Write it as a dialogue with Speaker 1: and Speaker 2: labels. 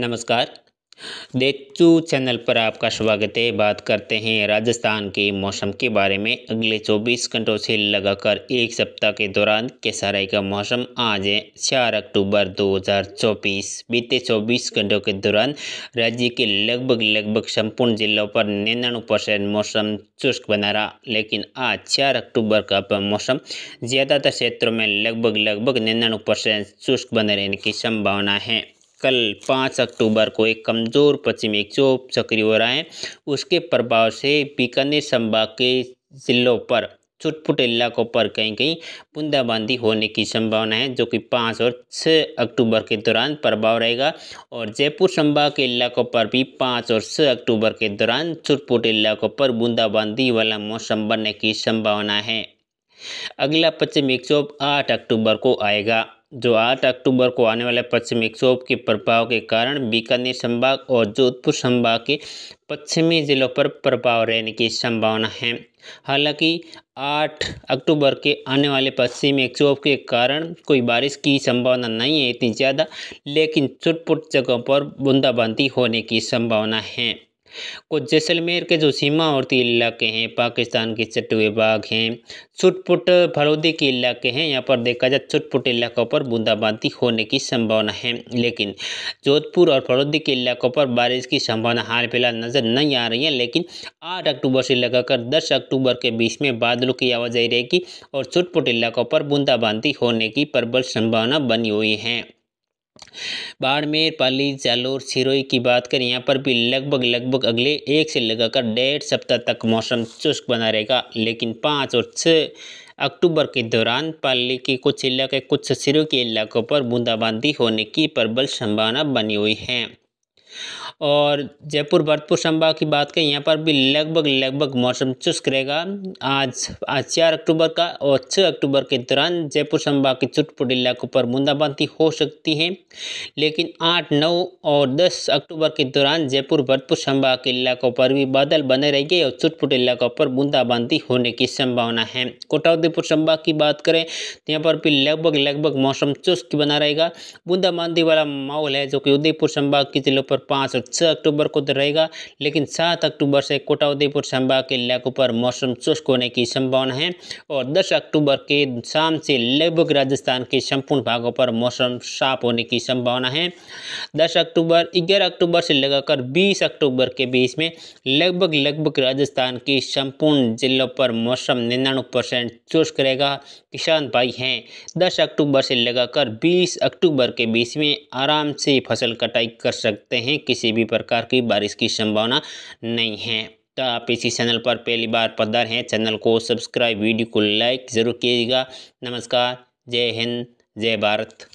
Speaker 1: नमस्कार देचू चैनल पर आपका स्वागत है बात करते हैं राजस्थान के मौसम के बारे में अगले 24 घंटों से लगाकर एक सप्ताह के दौरान केसाराई का मौसम आज है चार अक्टूबर 2024 बीते 24 घंटों के दौरान राज्य के लगभग लगभग संपूर्ण जिलों पर निन्यानवे परसेंट मौसम शुष्क बना रहा लेकिन आज चार अक्टूबर का मौसम ज़्यादातर क्षेत्रों में लगभग लगभग निन्यानवे परसेंट शुष्क बने रहने की संभावना है कल पाँच अक्टूबर को एक कमज़ोर पश्चिमी विक्षोभ सक्रिय हो रहा है उसके प्रभाव से बीकानेर संभाग के जिलों पर छुटपुट इलाकों पर कहीं कहीं बूंदाबांदी होने की संभावना है जो कि पाँच और छः अक्टूबर के दौरान प्रभाव रहेगा और जयपुर संभाग के इलाकों पर भी पाँच और छः अक्टूबर के दौरान छुटपुट इलाकों पर बूंदाबांदी वाला मौसम बनने की संभावना है अगला पश्चिम विक्षोभ आठ अक्टूबर को आएगा जो 8 अक्टूबर को आने वाले पश्चिमी विक्षोभ के प्रभाव के कारण बीकानेर संभाग और जोधपुर संभाग के पश्चिमी जिलों पर प्रभाव रहने की संभावना है हालांकि 8 अक्टूबर के आने वाले पश्चिमी विक्षोभ के कारण कोई बारिश की संभावना नहीं है इतनी ज़्यादा लेकिन छुटपुट जगहों पर बूंदाबांदी होने की संभावना है कुछ जैसलमेर के जो सीमावर्ती इलाके हैं पाकिस्तान के चटवे बाग हैं छुटपुट फलौदी के इलाके हैं यहाँ पर देखा जाए छुटपुट इलाकों पर बूंदाबांदी होने की संभावना है लेकिन जोधपुर और फलौदी के इलाकों पर बारिश की संभावना हाल फिलहाल नज़र नहीं आ रही है लेकिन आठ अक्टूबर से लगाकर दस अक्टूबर के बीच में बादलों की आवाजाही रहेगी और छुटपुट इलाकों पर बूंदाबांदी होने की प्रबल संभावना बनी हुई है बाड़मेर पाली जालोर सिरोई की बात करें यहाँ पर भी लगभग लगभग अगले एक से लगाकर डेढ़ सप्ताह तक मौसम शुष्क बना रहेगा लेकिन पाँच और छः अक्टूबर के दौरान पाली के कुछ इलाके कुछ सिरों के इलाकों पर बूंदाबांदी होने की प्रबल संभावना बनी हुई है और जयपुर भरतपुर संभाग की बात करें यहाँ पर भी लगभग लगभग मौसम चुस्क रहेगा आज आज चार अक्टूबर का और छः अक्टूबर के दौरान जयपुर संभाग के चुटपुट इलाकों पर बूंदाबांदी हो सकती है लेकिन आठ नौ और दस अक्टूबर के दौरान जयपुर भरतपुर संभाग के इलाकों पर भी बादल बने रहेंगे और चुटपुट इलाकों पर बूंदाबांदी होने की संभावना है कोटा उदयपुर संभाग की बात करें तो यहाँ पर भी लगभग लगभग मौसम चुस्त बना रहेगा बूंदाबांदी वाला माहौल है जो कि उदयपुर संभाग के जिलों पर पाँच और छः अक्टूबर को तो रहेगा लेकिन सात अक्टूबर से कोटा उदयपुर संभाग के इलाकों पर मौसम शुष्क होने की संभावना है और दस अक्टूबर के शाम से लगभग राजस्थान के संपूर्ण भागों पर मौसम साफ होने की संभावना है दस अक्टूबर ग्यारह अक्टूबर से लगाकर बीस अक्टूबर के बीच में लगभग लगभग राजस्थान के संपूर्ण जिलों पर मौसम निन्यानवे परसेंट शुष्क रहेगा किसान भाई हैं दस अक्टूबर से लगाकर बीस अक्टूबर के बीच में आराम से फसल कटाई कर सकते हैं किसी भी भी प्रकार की बारिश की संभावना नहीं है तो आप इसी चैनल पर पहली बार पदार हैं चैनल को सब्सक्राइब वीडियो को लाइक ज़रूर कीजिएगा नमस्कार जय हिंद जय भारत